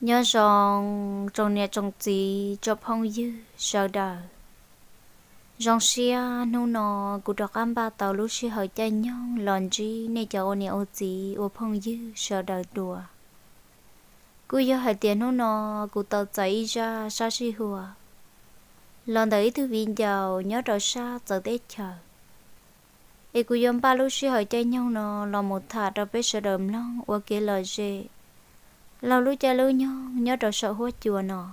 nhớ rằng trong nhà trong gì cho phong dư sợ đời rằng xia nô nô cụ đọc ăn ba tàu lúc xia hỏi cha nhau lần gì nên cho ô nhà ô gì ô phong dư sợ đời đùa cụ giờ hỏi tiền nô nô cụ tàu chạy ra sa si hùa lần đấy thư viên giàu nhớ rồi xa giờ tết chờ ấy cụ yếm ba lúc xia hỏi cha nhau nô lòng một thả đâu biết sợ đờm long ô kia lời gì lâu lúc cha lâu nhau nhớ trò sợ hoa chùa nọ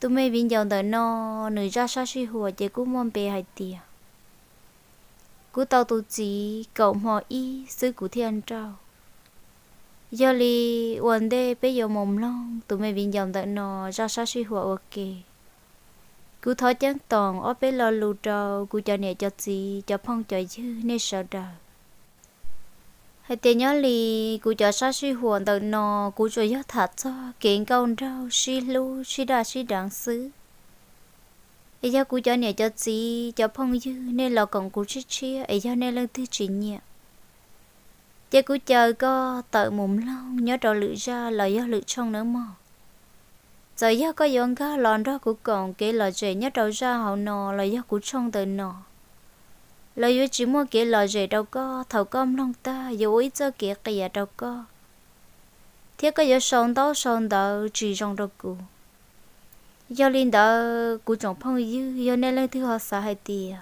tôi mày bình dòng tới nọ nửa ra sa suy hùa chỉ cú mòn bề hai tìa cú tàu tụ chỉ cậu mò y sư cú thiên trao giờ li quần đê bây giờ mồm long tôi mày bình dòng tới nọ ra sa suy hùa ok cú thói chán toàn ở bên lo lù trâu cú cho nè cho gì cho phong cho dư nè sợ đời hay tiền nhớ li cú cho sa suy huồn tờ nò cú cho nhớ thật cho kiện câu rau suy lu suy đa suy đáng xứ ấy giờ cú cho nè cho gì cho phong dư nên lo còn cú chi chi ấy giờ nên lưng thứ chuyện nhẹ giờ cú chờ co tờ mồm long nhớ trò lự ra là do lự trong nữa mò giờ giờ có yong ga lòn ra cú còn kể là chuyện nhớ trò ra hậu nò là do cú trong tờ nò lo yêu chỉ mua kia lo rồi đâu có thầu cơm long ta yu ý cho kia kia à, đâu có thế có yu sống đó sống đó chỉ trong đâu cũ do linh đó cũ trong phong yêu yu nên lên thứ họ xã hay tiề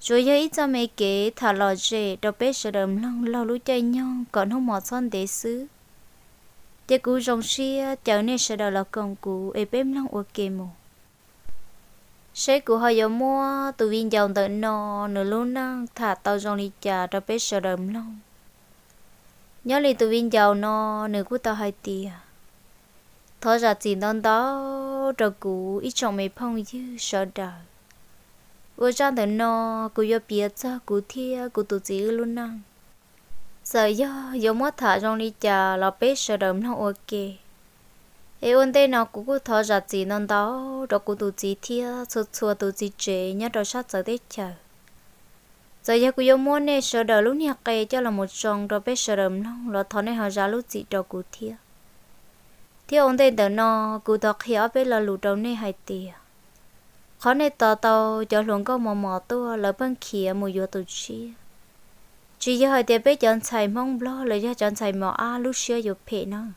rồi yu ý cho mấy kia thà lo rồi đâu biết sợ đầm long lo lũ chơi nhon còn không mò son để xứ thế cũ trong xia chờ nên sợ đầu là con cũ ấy bếm long ok mù sẽ của họ giờ mua từ viên dòng tới nó nửa luôn năng thả tàu dòng đi chả cho bé sợ đầm lòng nhớ lì từ viên dầu nó nửa của tao hai tia thở ra chỉ đón đó rồi cụ ít chồng mày phong dư sợ đời vừa trang tới nó cụ do biết cho cụ thia cụ tự chỉ luôn năng giờ do mua thả dòng đi chả là bé sợ đầm lòng ok ê ôn đây nó cũng thọ ra gì non đó rồi cũng tụ gì thia số số tụ gì chế nhá rồi sát giờ đấy chờ giờ giờ cũng yếm muốn nè sợ đỡ lúc nhà cây cho là một tròn rồi bé sợ đầm nong rồi thọ này họ ra lúc gì đó cũng thia thia ôn đây đó nó cũng đọc hiểu bé là lù đầu này hay tiệt khó này tao tao cho luôn có mò mò tu, lỡ bên kia mùi vô tụ chi chỉ giờ hỏi tiệt bé chọn xài mong lo lỡ giờ chọn xài mò a lúc xưa vô phe nong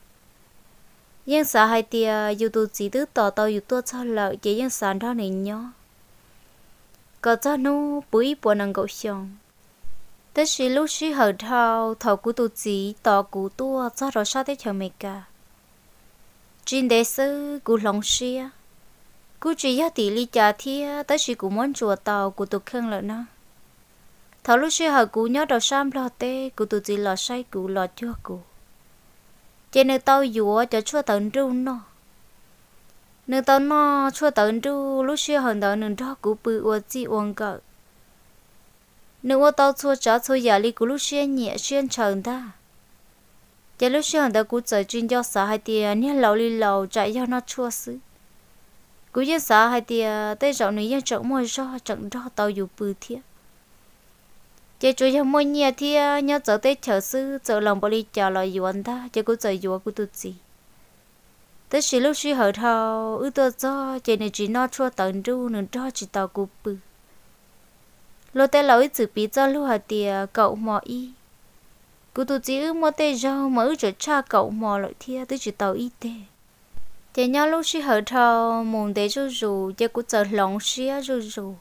yên sợ hai tia youtube chỉ tứ tỏ tao youtube cho lợi chỉ yên sợ đó này nhó có cho nó bùi bộ năng gấu xong tất sĩ lúc sĩ hở thao thầu của tụ chỉ tỏ của tua cho rồi sao thế chờ mày cả trên đề sư của lòng sĩ cú chỉ ya tỷ lý trả thia tất sĩ cú món chùa tàu cú tụ khương lợi nó thầu lúc sĩ hở cú nhớ đầu sam lo tê cú tụ chỉ lo say của lo chưa của chị nữ tao dùa cho chua tận ru nó nữ tao nó chua tận ru lúc xưa hòn đó nữ đó cũng bự ua chi uông cỡ nữ ua tao chua chó chua giờ li cũng lúc xưa nhẹ xuyên trần ta chị lúc xưa hòn đó cũng trời chuyên cho sợ hai tia nhé lầu li lầu chạy cho nó chua xứ cũng như sợ hai tia tới rộng nữ yên trọng môi rõ chẳng rõ tao dù bự thiệt chị chú cho mỗi nhà thì ờ, nhớ giờ tới chờ sư giờ lòng bò đi chờ lại yuan ta chị cũng giờ yuan cũng tụt gì tới xí lúc xí hở thâu ư tôi cho chị này chỉ nói cho tận du, nên cho chỉ tao cúp. bự lô tới lỗi chữ bí cho lúc hả tìa cậu mò y cụ tụt chỉ ư mò tê rau mà ư chỗ cha cậu mò lại thia tới chỉ tao y tê chị nhau lúc xí hở thâu mồm tới rù rù chị cũng giờ lòng xí rù rù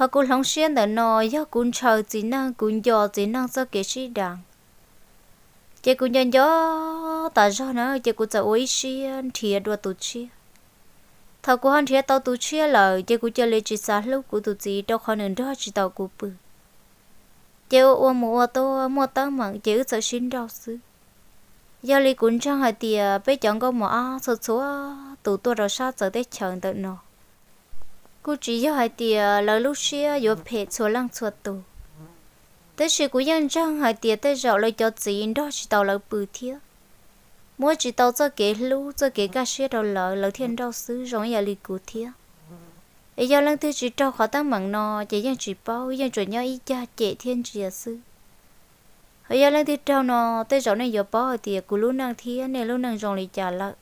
họ cũng không xuyên được nó do cũng chờ chỉ năng cũng dò chỉ năng do cái gì đảng chị cũng nhận gió ta do nó chị cũng chờ ôi xuyên thiệt đua tổ chức, thằng cũng hắn thiệt tao tổ chức là, chị cũng chờ lấy chỉ xa lúc của tụ chỉ đâu khó nên đó chỉ tao cũng bự chị ô tô mua tấm mạng chị sợ xin đau xứ giờ lấy cũng chẳng hay tiề bây chẳng có mua số số tổ tôi rồi sao giờ để chờ đợi nó cô chỉ yêu hai tia lỡ lúc xưa yêu phê số lăng số tù tới khi của yên trang hai tia tới rồi lời cho chị đó chỉ tàu lỡ bự thiệt mỗi chỉ tàu cho kế lũ cho kế cá xe đầu lỡ lỡ thiên đau xứ rong nhà lì cụ thiệt ấy giờ lăng thứ chỉ trao khó tăng mặn nọ chỉ yên chỉ bao yên chuẩn nhau ý cha trẻ thiên chỉ là sư ấy giờ lăng thứ trao nọ tới rồi này yêu bao hai tia của lũ nàng thiệt này lũ năng rong lì trả lợ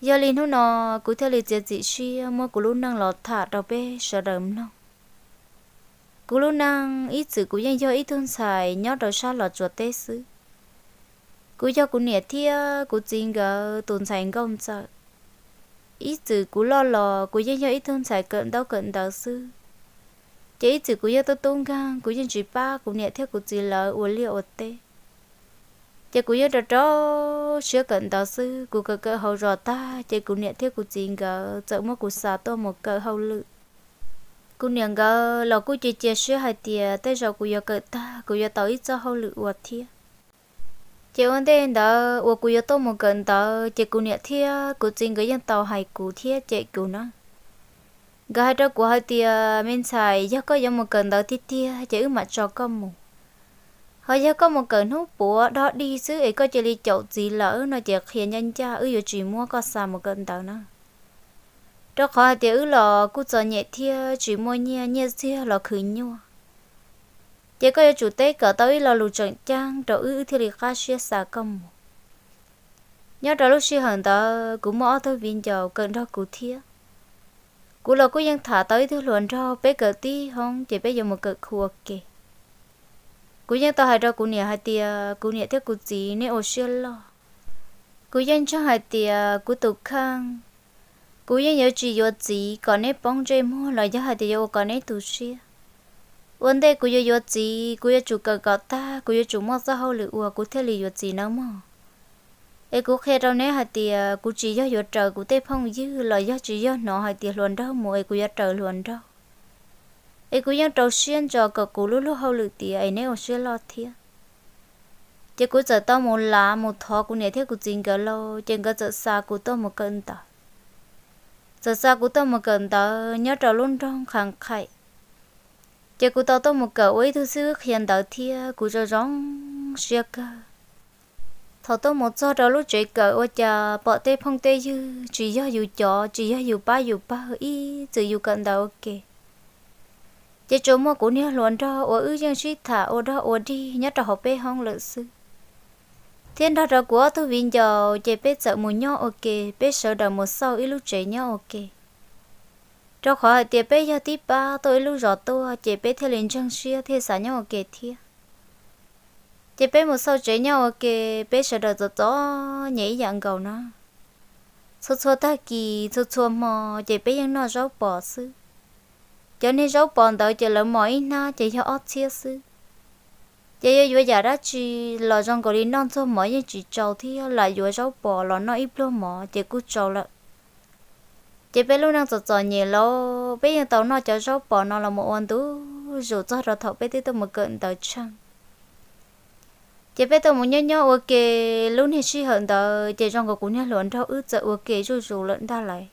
giờ liền hôm nọ cứ theo lịch dị suy mua cú luôn năng lọt thả đầu bê sợ đầm nọ. cú luôn năng ít chữ cú dân do ít thương xài nhớ đầu xa lọt chuột tê xứ cú cho cú nẻ thia cú chính gờ tồn xài công sợ ít chữ cú lo lò cú dân do ít thương xài cận đau cận đầu sư chỉ ít chữ cú do tôi tung gang cú dân chỉ ba cú nẻ theo cú chỉ lỡ uốn liệu tê chị cũng nhớ đó sửa cận đạo sư cụ cơ cơ hậu rõ ta chị cũng nhận thiết cụ chính gờ chợ mua của xả to một cơ hậu lự cụ nhận gờ lò cụ chị chị sửa hai tiền tới rồi cụ giờ cỡ ta cụ giờ tới cho hậu lự hoạt thiết chị ôn tên đó ủa cụ giờ to một cận đó chị cụ nhận thiết cụ chính gờ dân tàu hải cụ thiết chị cụ nó gà hai đó của hai tiền mình xài giờ có giờ một cận đó thiết thiết chị ư mà cho con một hồi giờ có một cơn hút bùa đó đi xứ ấy có chơi đi chậu gì lỡ nó chỉ khiến nhân cha ư giờ chỉ mua có xà một cơn tàu nữa đó khó thì ư lò cú giờ nhẹ thia chỉ mua nhẹ nhẹ thia lò khử nhua chỉ có chủ tế cỡ tới lò lù trận trang đó ư thì lì khá xia xà công nhớ đó lúc xia hận đó cũng mỏ thôi viên chầu cơn đó cú thia cú lò cú dân thả tới thứ luận cho bé cỡ tí không chỉ bé giờ một cơn khua kì cú nhân tao hay đâu cú nhẹ hai tia cú nhẹ theo cú gì nên ô xưa lo cú nhân cho hai tia cú tụ khang cú nhân nhớ chỉ yo gì còn nên bóng chơi mua là cho hai tia yo còn nên tụ xia vấn đề cú yo yo gì cú yo chủ cờ cọ ta cú yo chủ mua ra hậu lựu à cú theo lì yo gì nào mà ê cú khe đâu nè hai tia cú chỉ yo yo trời cú tê phong dư là do chỉ yo nó hai tia luồn đâu mua cú yo trời luồn đâu ấy cũng ยัง đầu xuyên cho cả cô lú lú hậu lực thì ấy nếu xuyên lo thiệt chỉ cụ giờ tao một lá một thọ cụ này thế cụ chính cái lâu trên cái giờ xa cụ tao một cân tao giờ xa cụ tao một cân tao nhớ trò luôn trong khẳng khải chỉ cụ tao tao một cỡ ấy thứ sư hiện tao thiệt cụ cho rong xuyên cả, thọ tao một giờ trò lúc chơi cái, ô cha bỏ tay phong tay dư chỉ do dù chó chỉ do dù ba dù ba ý chỉ dù cân tao ok chỉ chỗ mua cũng nhớ luôn đó ô ư dân suy thả ô đó ô đi nhớ trò học bê hông lợi sư thiên đó đó của tôi vinh giờ chỉ bê sợ mù nhau ok bê sợ đầu một sau ít lúc trẻ nhau ok cho khỏi tiệp bê giờ tiếp ba tôi lúc rõ tôi chỉ bê theo lên trang xia theo xả nhau ok thiệt chỉ bé một sau chế nhau ok bé sợ đợt rồi đó nhảy dạng cầu nó số số ta kỳ số số mò chỉ bé những nó rau bỏ sư cho nên số bọn tới chỉ là mỗi na chỉ cho ót chia sư chỉ cho vừa giờ đó chỉ là trong cái non số mỗi như chỉ trâu thì là vừa số bò là nó ít luôn mỏ chỉ cứ trâu là chỉ biết lúc đang trò trò nhiều lo bây giờ tàu nó cho số bò nó là một ông tú rồi cho rồi thọ biết tôi một cận tàu chăng chỉ biết tôi muốn nhớ nhớ ok lúc này suy hận tàu chỉ trong cái cuốn nhà luận đâu ước giờ ok rồi rồi lẫn ta lại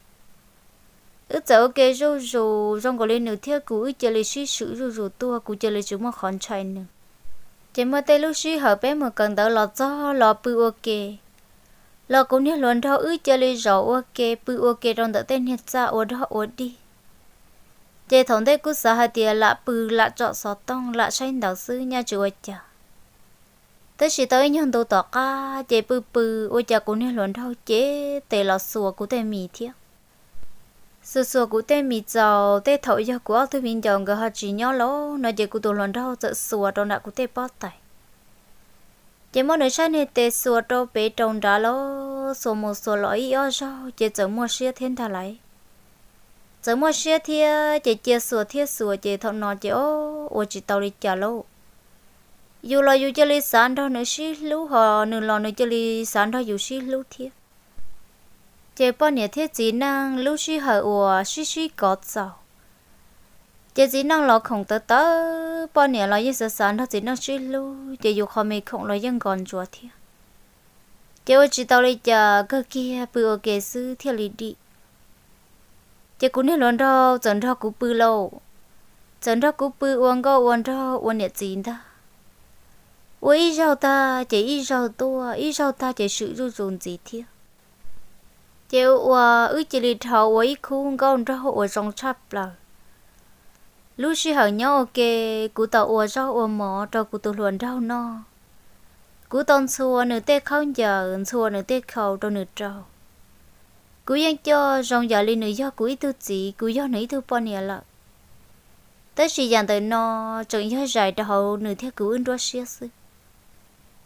ư cháu cái rô rô rong gọi lên nửa theo cú ư chơi lấy suy sự rô rô tua cú chơi lấy chúng mà khón chạy nữa chỉ mà tê lúc suy hợp bé mà cần tới lọt cho lọt bự ok lọt cũng như luôn thao ư chơi lấy rõ ok bự ok rong tới tên hiện ra ở đó ở đi chỉ thằng thế cú sợ hai tiền lạ bự lạ chọn sọ tông lạ xanh đạo sư nhà chú ơi chả tới khi tới nhân đồ tỏ ca chỉ bự bự ôi chả cũng như luôn thao chế tê lọt sùa cú tê mì thiếc sơ sơ cụ tê mì giàu tê thấu cho cụ ác thứ mình giàu người họ chỉ nhớ lỗ nói về cụ tù lần đâu sợ sùa trong đã cụ tê bó tay chỉ mỗi nơi sáng này tê sùa trong bể trong đã lỗ sùa một sùa lõi yếu sao chỉ chở mua xe thiên thà lại chở mua xe thiên chỉ chia sùa thiên sùa chỉ thọ nọ chỉ ô ô chỉ tàu đi trả lỗ dù là dù chơi lý sản đâu nữa xí lú họ nửa lò nữa chơi lý sản đâu dù xí lú thiên chế bao nhiêu thiết chỉ năng lúc suy hở ủa suy suy có giàu chế chỉ năng lo không tới tới bao nhiêu lo yên sợ sản thật chỉ năng suy lu chế dù khó mì không lo yên còn chúa thiệt chế ôi chỉ tao lấy chờ cơ kia bự ở kề sư thiệt lý đi chế cũng nên luôn đâu chẳng đâu cũng bự lâu chẳng đâu cũng bự uống go uống đâu uống nhiệt gì đó ôi ít rau ta chế ít rau to ít rau ta chế sự run run gì thiệt chiều ua ư chỉ lì thọ ua ít khu ngon ra hộ ua trong chắp là lúc xí hở nhau ok cụ tàu ua ra ua mỏ cho cụ tàu luận rau no cụ tông xua nửa tê không giờ xua nửa tê khâu cho nửa trâu cụ yên cho rong giờ lên nửa do cụ ít tư chỉ cụ do nửa tư bao nhiêu lợ tới xí dàn tới no chẳng do dài hậu nửa theo cụ ưng ra xí xí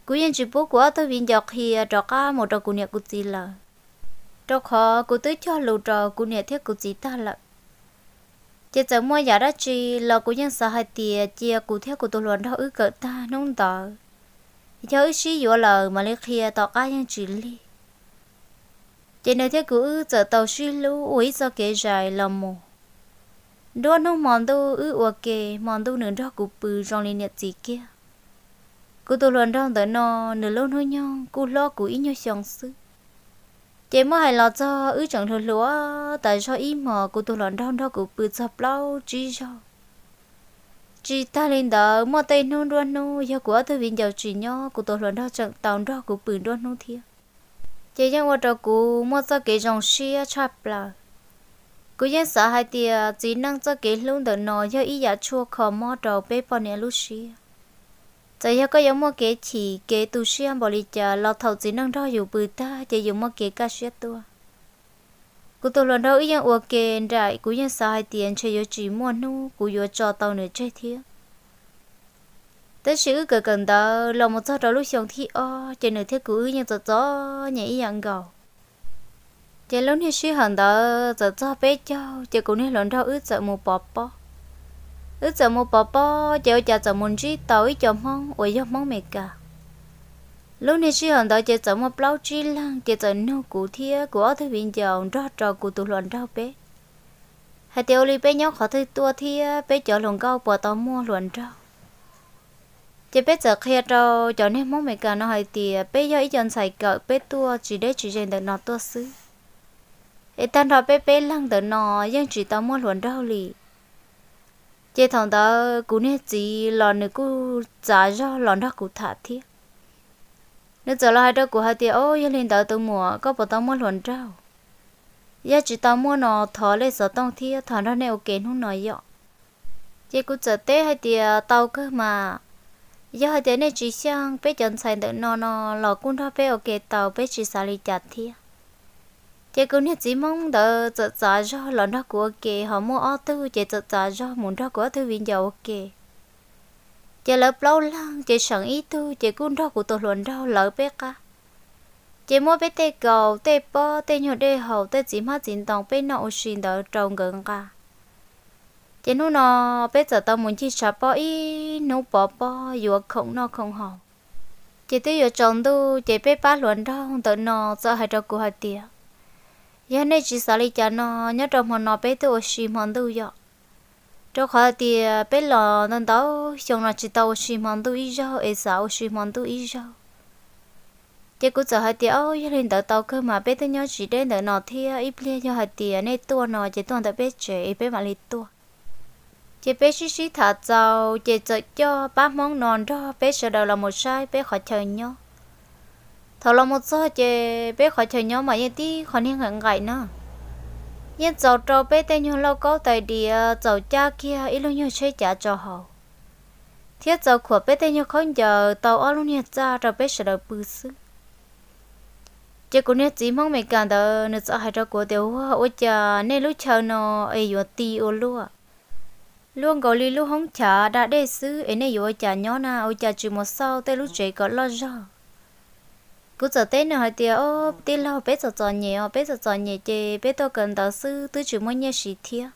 cụ yên chỉ bố của tôi viên dọc thì cho cả một trọ cụ nhà cụ chỉ lợ cho khó cụ tới cho lù trò cụ nè theo cụ chỉ ta lợ chỉ chẳng mua giả đã chi là cụ nhân sợ hai tiền chia cụ theo cụ tôi luôn đó ứ cỡ ta nông tỏ cho ứ xí dụ lờ mà lấy kia tỏ ai nhân chỉ li chỉ nếu theo cụ ứ giờ tàu xí lú ủi do kế dài là mù đó nông mòn đâu ứ ủa kề mòn đâu nửa đó cụ bự trong liên nhật gì kia cụ tôi luôn đó tới nó nửa lâu nói nhau cụ lo cụ ý nhau xong sức chị mà hay lo cho ư chẳng thừa lúa tại cho im mà cô tôi lòn đón đó cụ bự chập lâu chi cho chị ta lên đó mà tay nôn đoan nô giờ của tôi bình giàu chỉ nhỏ cụ tôi lòn đó chẳng tàu đó cụ bự đoan nô thiệt chị nhưng mà trò cô mà cho cái dòng xe chập lâu cô dân sợ hai tia chỉ năng cho cái luôn đợt nọ giờ ý giả chua khó mà trò bê bò nè lúc xia giờ giờ có giống một cái chỉ cái tu sĩ bỏ đi chờ lo thầu chỉ năng đo dù bự ta chỉ giống một cái ca sĩ tua cú tôi lần đầu yên uo kê đại cú yên sao hai tiền chơi yo chỉ mua nu cú yo cho tàu nữa chơi thiệt tới sự cái cần đó lo một sao đó lúc xong thì o chơi nửa thế cú yên cho cho nhảy yên gầu chơi lớn thì suy hận đó giờ cho bé cho chơi cú này lần đầu ước sợ một bọt bọt ứ giờ mua bò bò chờ chờ giờ muốn chi tối chờ mong ôi giờ mong mệt cả lúc này chỉ hòn đó chờ giờ mua bao chi lăng chờ giờ nấu củ thia của thứ bình dầu rõ trò của tụ luận đâu bé hai tiêu li bé nhau khó thứ tua thia bé chờ lồng cao bò tao mua luận đâu chỉ bé giờ khi trâu cho nên mong mệt cả nó hay thì bé giờ ít dần xài cỡ bé tua chỉ để chỉ dành được nó tua xứ ít tan rồi bé bé lăng được nó nhưng chỉ tao mua luận đâu lì chế thằng đó cú nè chỉ lò nữa cú trả cho lò đó cú thả thi nếu giờ là hai đó cú hai tiệt ô yên lên đó tôi mua có bảo tao mua luận đâu, giờ chỉ tao mua nó thò lên sợ tông thi thằng đó nè ok không nói dọ chế cú chờ té hai tiệt tao cơ mà giờ hai tiệt nè chỉ xem bé chân xài được nó nó lò cún đó bé ok tao bé chỉ xài đi chặt chị cũng nhất chỉ mong đỡ trợ trợ cho lần đó của kì họ mua ô tô chị trợ trợ cho muốn đó của thư viện giàu kì chị lớp lâu lăng chị sẵn ý tu chị cũng đó của tôi luận đâu lỡ biết cả chị mua bé tê cầu tê bò tê nhồi đê hậu tê chỉ mắt chỉ tòng bé nọ xin đỡ trồng gần cả chị nu nó bé giờ tao muốn chi sạp bò ý nấu bò bò dù không nó không hầu chị tôi giờ trồng tu chị bé ba luận đâu tự nó sợ hai trò của hai tiệt giờ này chỉ xả lý cho nó nhớ trong hòn nó bé tôi xì mòn đâu giờ trong khó thì bé lò nên đâu xong nó chỉ tàu xì mòn đâu ý giờ ấy xả xì mòn đâu ý giờ chỉ cũng sợ hai tiếng ô giờ lên tàu tàu cơ mà bé tôi nhớ chỉ đến đợi nó thì ít lia cho hai tiếng này tua nó chỉ toàn tàu bé trẻ bé mà lì tua chỉ bé xí xí thả dầu chỉ chơi cho ba món non đó bé sợ đâu là một sai bé khỏi chơi nhau thầu là một số chế bé khỏi chơi nhau mà yên tí khỏi nên hẳn gậy nữa yên cháu trâu bé tên nhau lâu câu tại địa cháu cha kia ít lúc nhau chơi trả cho họ thiết cháu của bé tên nhau không giờ tàu ở lúc nhau ra rồi bé sẽ được bư sư chế cũng nhất chỉ mong mẹ cảm đó nữa sợ hai trâu của tiểu hoa ôi cha nên lúc chờ nó ấy vừa tì ô lúa luôn gọi lý lúc không trả đã đây sư ấy này vừa trả nhỏ na ôi cha chỉ một sau tới lúc chơi có lo rồi cú giờ tết nữa hỏi tiệt ô tết lâu bé giờ giờ nhẹ ô bé giờ giờ nhẹ chứ bé tôi cần đầu sư tôi chỉ muốn nhẹ sĩ thiệt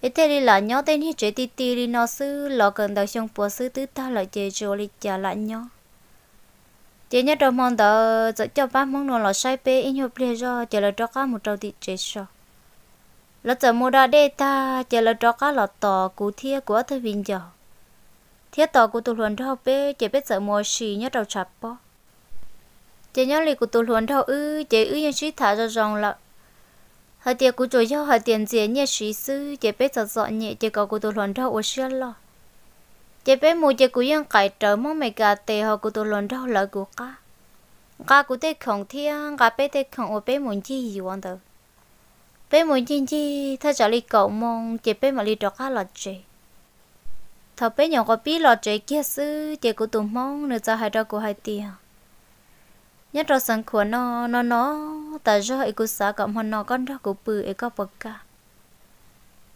ít thế đi là nhau tên hi chế tì tì đi nó sư lo cần đầu xong bữa sư tứ ta lại chơi chỗ đi trả lại nhau chơi nhất đầu mong đầu giờ cho ba mong nó là sai bé in hộp liền rồi chế là cho cá một trâu tì chơi sao là giờ mua đa đê ta chế là cho cá lọt tò cú thiệt của thời viên giờ thiết tò của tụ luận đó bé chế biết giờ mua xì nhất đầu chạp bao chế nhau lì của tôi luôn thâu ư chế ư nhân sĩ thả ra rong lợ hai tiền của tôi cho hai tiền tiền nhẹ sĩ sư chế bé sợ sợ nhẹ chế cậu của tôi luôn thâu ở xưa lo chế bé mua chế của những cải trở mong mấy cái tề họ của tôi luôn thâu lợ của cả, cả của tôi không thiên cả bé tôi không ở bé muốn chi gì quan đâu bé muốn chi chi thay cho lì cầu mong chế bé mà lì trọ cá lọt chế thọ bé nhỏ có biết lọt chế kia sư chế của tôi mong nữa cho hai đứa của hai tiền nhất rồi sáng của nó nó nó ta cho ai cũng xả cộng hoàn nó con đó cũng bự ai có bậc cả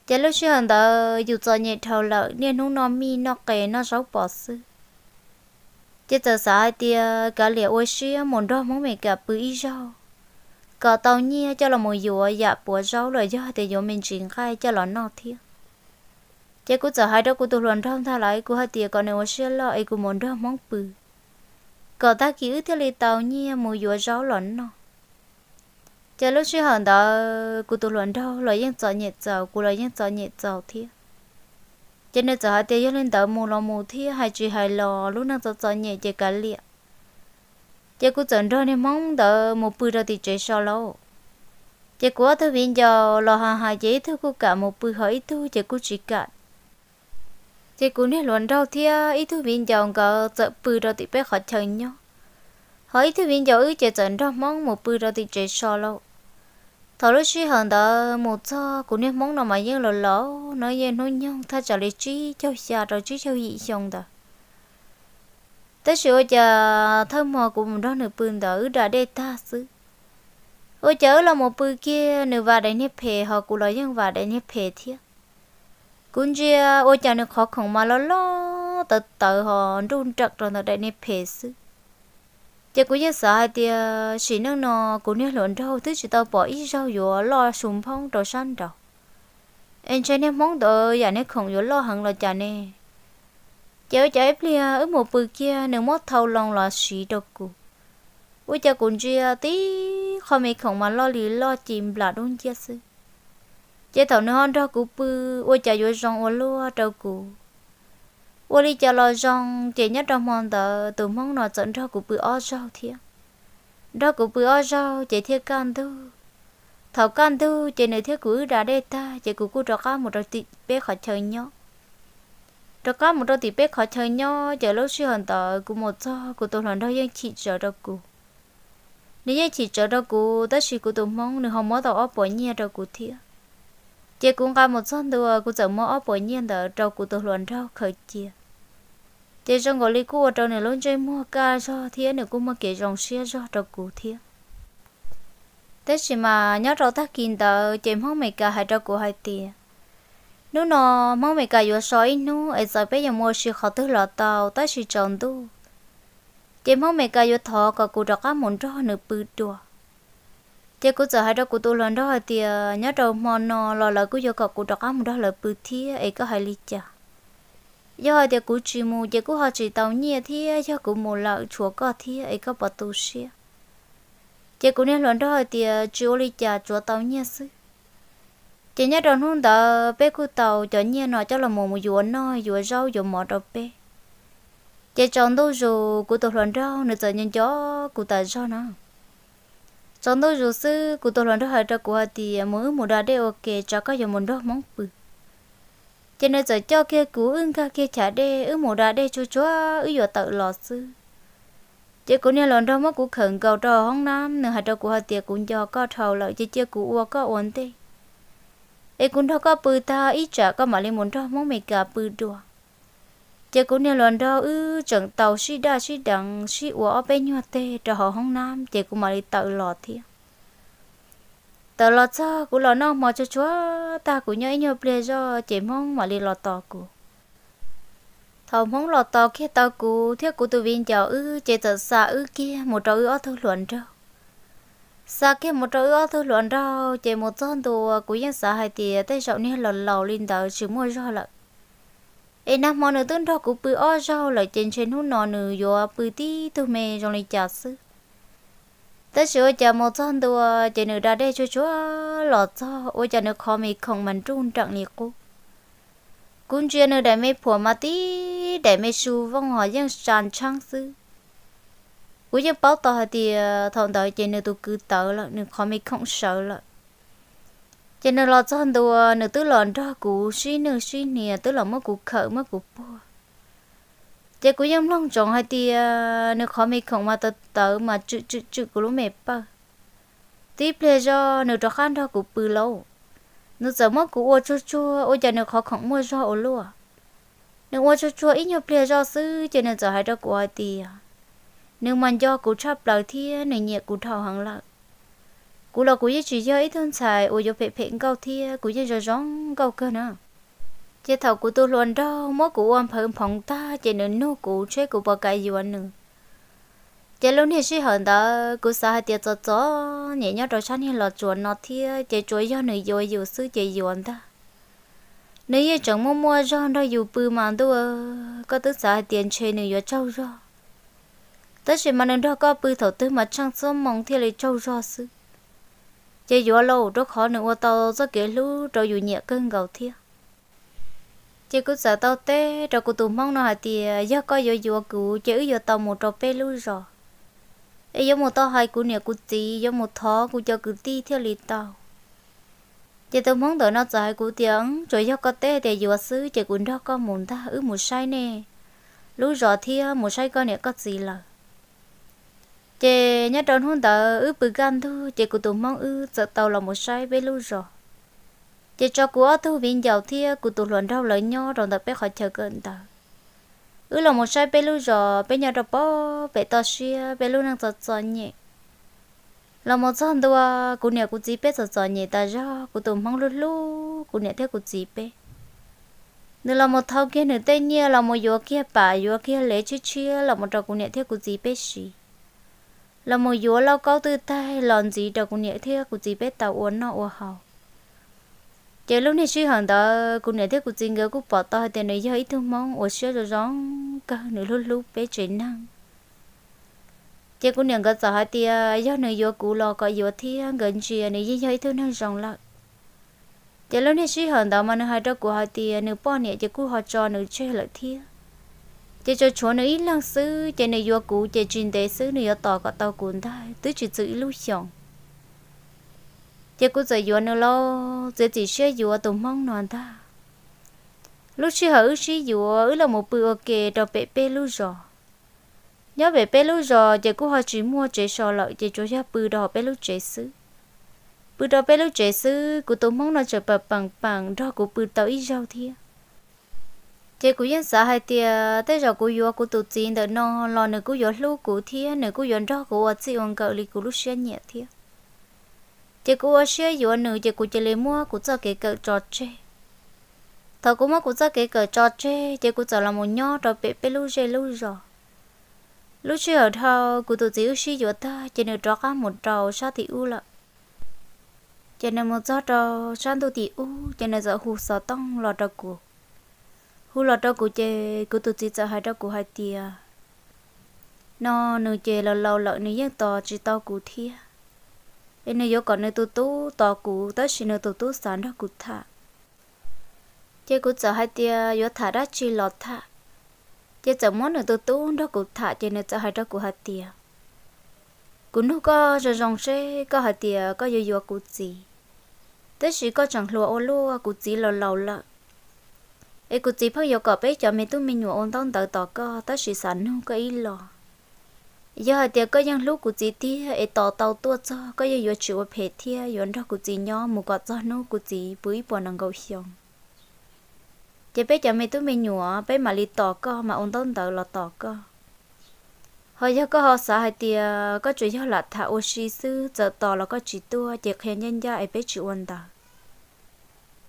giờ lúc xưa hắn ta dù cho nhẹ thầu lợ nên hung nó mi nó kề nó rau bỏ sư giờ giờ xả thì cả liệt ôi xưa mòn đó mong mày cả bự ít rau cả tàu nhia cho là một dù dạ bùa rau rồi do thì dù mình triển khai cho là nó thiệt giờ cũng giờ hai đó cũng tụi luận thông tha lại cũng hai tiệc còn nếu xưa lợ ai cũng muốn đó mong bự cậu ta kiểu theo li tàu như mùa gió gió lẫn nó chờ lúc suy hận đó cụ tụ lẫn đâu lo dân sợ nhiệt sợ cụ lo dân sợ nhiệt sợ thiệt cho nên sợ hai tiêu lên tàu mù lò mù thiệt hai chị hai lò lúc nào sợ sợ nhiệt chỉ cả liệt chỉ cụ chọn đó nên mong đợi một bữa rồi thì chạy sao lâu chỉ của tôi viện giờ lò hàng hai giấy thứ của cả một bữa hỏi tôi chỉ của chỉ cả chị cũng nên luận đâu thì ít ờ, thứ viên giàu có chợ bự rồi thì bé khó chơi nhau hỏi ít thứ viên giàu ư chị chọn đâu mong một bự rồi thì chị so lâu thầu lúc suy hận đó một cho cũng nên mong nào mà yên lò lỗ, nói yên nói nhung thay trả lời chi cho xa rồi chi cho dị chồng đó tới sự chờ thơm mò của một đó nửa bưng đó đã đê ta xứ ở chớ là một bự kia nửa và đánh nếp phê họ cũng nói yên và đánh nếp phê thiệt cũng chỉ ôi chào nó khó khăn mà lo lo tự tự họ run trật rồi nó đại nếp phê sư chỉ cũng như sợ thì chỉ nó nó cũng như lộn rau thứ chỉ tao bỏ ít rau vô lo sùng phong đồ săn đâu anh chơi nếp món đồ giờ nếp không vô lo hàng là chả nè cháu cháu ép lia ở một bữa kia nếu mất thâu lòng là xí đồ cụ ôi chào cũng chỉ tí không ai không mà lo lì lo chìm là đúng chưa sư chế thầu nó hon đó cú bư ô chả vô rong ô lúa đâu cú ô đi chả lo rong chế nhất trong mòn tờ từ mong nó dẫn đó cú bư ô rau thiệt đó cú bư ô rau chế thiệt can tu thầu can tu chế nơi thiệt cú đã đê ta chế cú cú trò cá một trò tị bé khỏi chơi nhóc trò cá một trò tị bé khỏi chơi nhóc chế lúc suy hòn tờ cú một cho cú tôi hòn đó yên chị chờ đó cú nếu như chị chờ đâu cô tất sự của tôi mong nếu không mất tàu ở bỏ nhà đâu cô thiệt chị cũng gặp một số đùa cũng chẳng mơ bỏ nhiên đỡ trâu cũng tự luận rau khởi chia chị trong gọi lý của trâu này luôn chơi mua ca cho thiên này cũng mua kể dòng xe cho trâu cụ thiên thế chỉ mà nhớ trâu ta kinh tờ chị mong mày cả hai trâu của hai tiền nếu nó mong mày cả vừa sói nu ấy giờ bây giờ mua xe khó thứ lọ tàu tới sự tròn tu chị mong mày cả vừa thọ cả cụ trọc á muốn cho nửa bự đùa thế cũng giờ hai đó cũng tôi lần đó thì ờ, nhớ đầu mò nò lò lợ cũng giờ cọ cũng đọc ám đó là bự thi ấy có hai lý chả giờ hai thì cũng chỉ mù giờ cũng họ chỉ tàu nhẹ thì giờ cũng mù lợ chùa có thì ấy có bắt tu sĩ chứ cũng nên lần đó hỏi thì ờ, chúa lý chả chúa tàu nhẹ sư chỉ nhớ đầu hôm đó bé cô tàu cho nhẹ nó cho là mù mù dùa nó dùa rau dùa mỏ đầu bé giờ chọn đâu rồi cũng tôi lần đó nữa giờ nhân chó cũng tại do nó chúng tôi rồi sư của tôi lần đó hỏi của họ thì à, mỗi một đợt đều ok cho các dòng một đó mong bự cho nên giờ cho kia cú ứng ca kia trả đê ư một đợt đê cho chúa ư giờ tự lọt sư chứ cũng nên lần đó mất cụ khẩn cầu trò hông nam nửa hỏi cho của họ tiệc cũng do có thầu lợi chứ chưa cụ ua có ổn tê ấy cũng đâu có bự ta ít trả có mà lên muốn đó mong mày cả bự đùa giờ cũng nhiều lần đó ư chẳng tàu suy đa suy đằng suy ủa ở bên nhau tê cho họ không nam giờ cũng mà đi tự lọt thì tự lọt cho cũng lọt nó mà cho chúa ta cũng nhớ nhiều ple cho chỉ mong mà đi lọt tàu cụ thầu mong lọt tàu kia tàu cũ thiết cụ tụi viên chờ ư chỉ tự xa ư kia một trâu ư ở thôi luận đâu xa kia một trâu ư ở thôi luận rau chỉ một chân tù của dân xã hai thì tay sậu nia lầu lầu lên đầu chỉ mua rau lợn e na mo no tun tho ku pu o jo lo chen chen hu no nu yo pu ti tu me jong le cha su ta shu cha mo chan du cha nu da de chu chu lo cho o cha nu kho mi khong man tun trạng ni ku kun chia nu da me phu ma tí, da me su vong ho yang chan trang su u yang bao to thì ti ờ, thong doi cha nu cứ tớ lo nu kho mi khong sợ lo cho nên lo cho đồ nửa tứ lợn đó cú suy nửa suy nè tứ lợn mất cú khở mất cú bùa chứ cú yếm long trọng hai thì à, nửa khó mi không mà tớ tớ mà chữ chữ chữ cú lú mệt bơ tiếp lê cho nửa trò khăn đó cú bự lâu nửa giờ mất cú ô chua chua ô giờ nửa khó không mua cho ô lúa nửa ô chua chua ít nhiều lê cho sư cho nên giờ hai đó à. cú hai thì nửa mình cho cú chấp lời thì nửa nhẹ cú thảo hàng lợi cú lo cú ye chỉ cho ít hơn xài ôi yo phệ phệ câu thia cú ye cho rong câu cơ nữa. chế thầu cú tôi luôn đó mỗi cú ăn phơi phòng ta chế nên nô cú chơi cú bò cái gì anh nữa chế lúc này suy hận đó cú sa hai tiệt cho cho nhẹ nhõm rồi sáng nay lọt chuột nó thia chế chuối do nửa yo yo sư chế yo anh ta nếu như chẳng mua mua do đó dù bự mà đâu có tức sa hai tiền chơi nửa yo trâu rồi tất nhiên mà nên đâu có bự thầu tư mà chẳng sớm mong thia lấy trâu rồi sư chế vừa lâu rất khó nữa ô tô rất kể lú rồi dù nhẹ cơn gầu thiệt chế cứ sợ tao té rồi cô tụi mong nó thì do coi vừa vừa cụ chế vừa tao một trò pe lú rồi ấy giống một tao hai cụ nè cụ tí giống một thó cụ cho cụ tí theo lì tao chế tao mong đợi nó sợ hai cụ tiếng rồi do có té thì vừa xứ chế cũng đó có muốn ta ứ một sai nè lú rồi thì một sai con nè có gì là chị nhớ tròn hôn tờ ư bự gan thu chị cụ tụ mong ư sợ tàu là một sai bê lu rồi chị cho cụ ở thu viên giàu thia cụ tụ luận đau lời nho rồi tập bé khỏi chờ cơn tờ ư là một sai bê lu rồi bé nhớ rồi bó bé to xia bê lu năng sợ sợ nhẹ là một son đua cụ nhà cụ chỉ bé sợ sợ nhẹ ta ra cụ tụ mong lu lu cụ nhà theo cụ chỉ bé nữa là một thao kia nửa tên nhia là một yếu kia bà yếu kia lấy chia chia là một trò cụ nhà theo cụ chỉ bé xì là một yếu lao câu từ tay lòn gì đâu cũng nhẹ thiết của gì biết tàu uốn nó uốn hầu chỉ lúc này suy hận đó cũng nhẹ thiết của gì người cũng bỏ tao tiền này do ít thương mong uốn xưa cho rõ cơ nửa lúc lúc bé chuyện năng chỉ cũng nhận cái sợ hai tia do nửa yếu cũ lo có yếu thì gần chuyện này do ít thương năng rộng lại chỉ lúc này suy hận đó mà nửa hai đó của hai tia nửa bỏ nhẹ chỉ cũng họ cho nửa chơi lại thiệt chỉ cho chỗ này ít lăng sư chỉ này vừa cũ chỉ chuyên tế sư này vừa tỏ có tàu cuốn ta tứ chỉ chữ lưu xong chỉ cũng giờ vừa nữa lo giờ chỉ xe vừa tụ mong non ta lúc xí hở xí vừa ứ là một bữa kề đồ bể bể lưu rồi nhớ bể bể lưu rồi chỉ cũng họ chỉ mua chỉ sò lợi chỉ cho ra bự đồ bể lưu chỉ sư bự đồ bể lưu chỉ sư của tụ mong nó bập bằng bằng đó của bự tàu ít rau thiệt chị cũng yên sợ hai tiề tới giờ cũng vừa cũng tự chín đợt nó lo nữa cũng vừa lúc cũng thiên nữa cũng vừa đó của ở chị ông cậu lì cũng lúc xuyên nhẹ thiê chị cũng ở xuyên vừa nữa chị cũng chơi lấy mua cũng cho cái cậu trò chơi thằng cũng mất cũng cho cái cậu trò chơi chị cũng trở là một nhỏ rồi bé bé lúc chơi lúc rồi lúc chơi ở thâu cũng tụt chín xuyên vừa ta chị nữa trò cá một trò sao thì u lợ chị nữa một trò trò sao tụt thì u chị nữa giờ hù sợ tông lo trò cuộc hú lo cho cụ chê cụ tụt chỉ cho hai cho cụ hai tia nó nửa chê là lâu lợi nửa giang to chỉ to cụ thia em nửa yếu còn nửa tu tu to cụ tới xin nửa tu tu sản đó cụ thà, chê cụ cho hai tia yếu thà đó chỉ lọt thà, chê cho món nửa tu tu đó cụ thà chê nửa cho hai cho cụ hai tia cụ nu có rồi rong xe có hai tia có yếu yếu cụ gì tới chỉ có chẳng lúa ô lúa cụ chỉ là lâu lợi ấy cũng chỉ phải yêu cầu bé cho mình tụi mình nhổ ông tông tờ tờ cơ ta chỉ sẵn không có ý lo giờ hai tiệc có những lúc cũng chỉ thi ấy tờ tàu tua cho có những yêu chịu phê thi yêu đó cũng chỉ nhỏ một quạt cho nó cũng chỉ bưởi bỏ năng gấu xiong chỉ bé cho mình tụi mình nhổ bé mà li tờ cơ mà ông tông tờ là tờ cơ hồi giờ có họ xã hai tiệc có chuyện là thà oxy sư giờ tờ là có chỉ tua tiệc hẹn nhân gia ấy bé chịu ôn tờ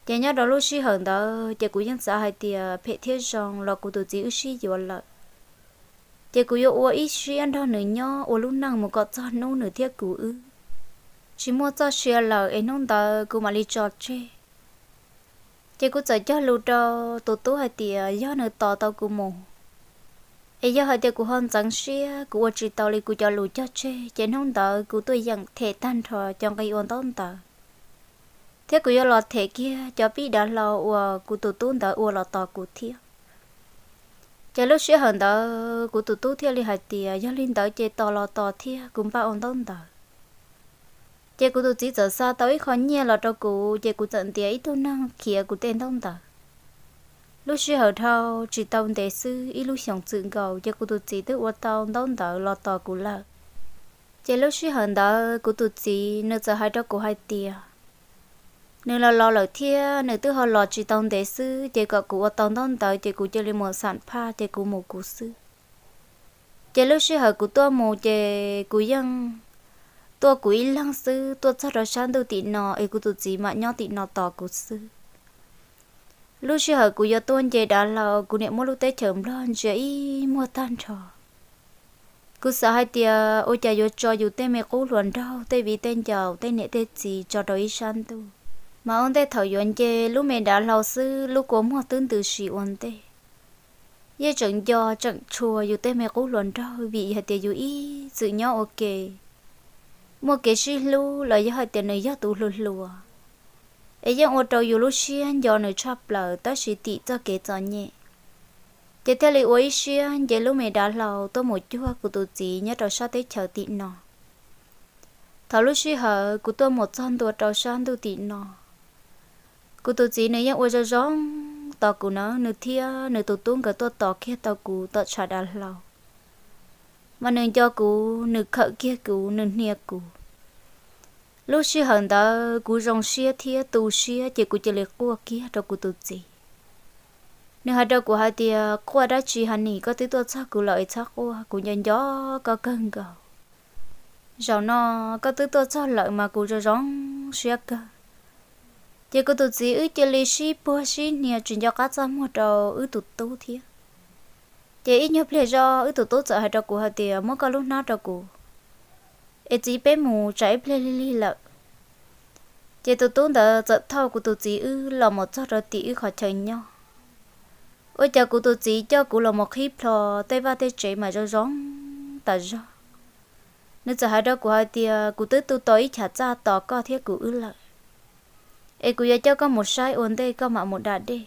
chị nhớ đó lúc xí hận đó chị cũng nhân xã hay thì phải thiết rằng là cô tổ chức xí gì là chị cũng yêu ít xí anh đó nữa nhớ ô lúc nào một có cho nấu nửa thiết cũ ư chỉ mua cho xí là ấy nông đó cô mà đi cho chơi chị cũng sợ cho lúc đó tổ tổ hay thì do nửa tỏ tao cô mồ ấy do hay thì cô hơn chẳng xí cô chỉ tao đi cô cho lúc cho chơi chị nông đó cô tôi dặn thể tan thọ trong cái ôn tao thế cứ lo thế kia cho biết đã là ua cụ tổ tụ đã ua lo to cụ thiệt cho lúc xưa hận đó cụ tổ tụ thiệt là hạt tiệt do linh đó chơi to lo to thiệt cũng ba ông đông đó chơi cụ tổ chỉ giờ xa tới khó nhẹ lo cho cụ chơi cụ trận tiệt ít thôi năng kia cụ tên đông đó lúc xưa hận thâu chỉ tao để sư ít lúc lúc 想 chuyện cầu chơi cụ tổ chỉ tới ua tao đông đó lo to cụ là, chơi lúc xưa hận đó cụ tổ chỉ nơi giờ hai đó cụ hai tiệt nếu là lo lợi thia nếu tự họ lo chỉ tông để sư chỉ có cụ ở tông tông tới chỉ cụ chơi lên một sản pha chỉ cụ một cụ sư chỉ lúc sư họ cụ tua một chỉ cụ dân tua cụ ít lăng sư tua chắc đó sáng đầu tị nọ ấy cụ tụ chỉ mà nhau tị nọ tỏ cụ sư lúc sư họ cụ giờ tuôn chỉ đã là cụ niệm mua lúc tết chấm lon chỉ mua tan trò cứ sợ hai tia ôi cha yo cho dù tên mẹ cố luận đau tên vì tên giàu tên nệ tên gì cho đôi san tu mà ông tê thầu yuan chê lúc mình đã lao sư lúc cốm hoặc tương tự sĩ ông tê ye chẳng cho chẳng chùa dù tê mẹ cố luận đó vì hạt tiền dù ý sự nhỏ ok mua cái sĩ lu là do hạt tiền này do tụ lùa lùa ấy à. do ô tô dù lúc xuyên do nơi chắp lờ ta sĩ tị cho kế cho nhẹ chỉ theo lý ôi xuyên giờ lúc mình đã lao tôi một chút của tụ chỉ nhớ trò sao tới chờ tị nọ thảo lúc suy hở của tôi một chân tụ trò sao tụ tị nọ cụ tụ chỉ này ôi giờ rõ tao cụ nó nửa thia nửa tụ tung cái tôi tao kia tao cụ tao trả đà lâu mà nửa cho cụ nửa khợ kia cụ nửa nia cụ lúc xưa hận ta cụ rong xia thia tù xia chỉ cụ chỉ liệt cua kia cho cụ tụ chỉ nửa hai đầu của hai tia qua đã chỉ hẳn nhỉ có tí tôi chắc cụ lợi chắc ô cụ nhân gió có cần cầu rồi nó có tí tôi chắc lợi mà cụ cho rong xia cơ chỉ có tổ chức ở chỉ lịch sử bùa xí nè chuyển cho các dân một đầu ở tổ tu thì, chỉ ít nhiều lệ do ư tụt tu sợ hai đầu cụ hai tiệt mỗi cái lúc nào đầu cụ ít chỉ bé mù chạy lệ lì lì lợ chỉ tụt tu đỡ sợ thâu của tổ chức ở là một cho rồi tiệt khó chơi nhau ôi cha của tổ chức cho cụ là một khiếp lò tây ba tây chạy mà cho rong ta do nên sợ hai đầu cụ hai tiệt cụ tới tu tối chả ra tỏ có thiết cụ ư lợi ê cứ cho có một sai ổn đây có mà một đạt đi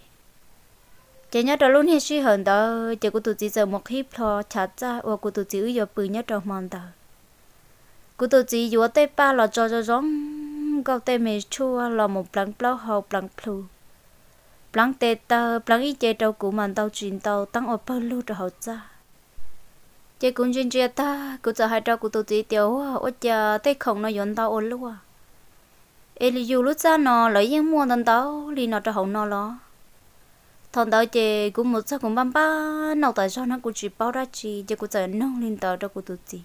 chị nhớ đó luôn hết suy hận đó chị của tụi chị giờ một hiếp thò chặt ra và của tụi chị ư giờ bự nhất trong mòn tờ của tụi chị vừa tay ba là cho cho rong gạo tay mì chua là một plăng plau hậu plăng plu plăng tê tờ plăng y chế đâu của mình tàu chuyển tàu tăng ở bao lâu cho hậu cha, chị cũng chuyên chia ta cũng giờ hai trâu của tụi chị tiểu ở giờ tay không nó dọn tàu ổn luôn Eliu lúc ra nó lấy những mua thằng tao li nó cho hậu nó lo thằng tao chè cũng một sao cũng băm ba nào tại sao nó cũng chỉ bao ra chỉ chè cũng chạy nông lên tao cho cũng tự chỉ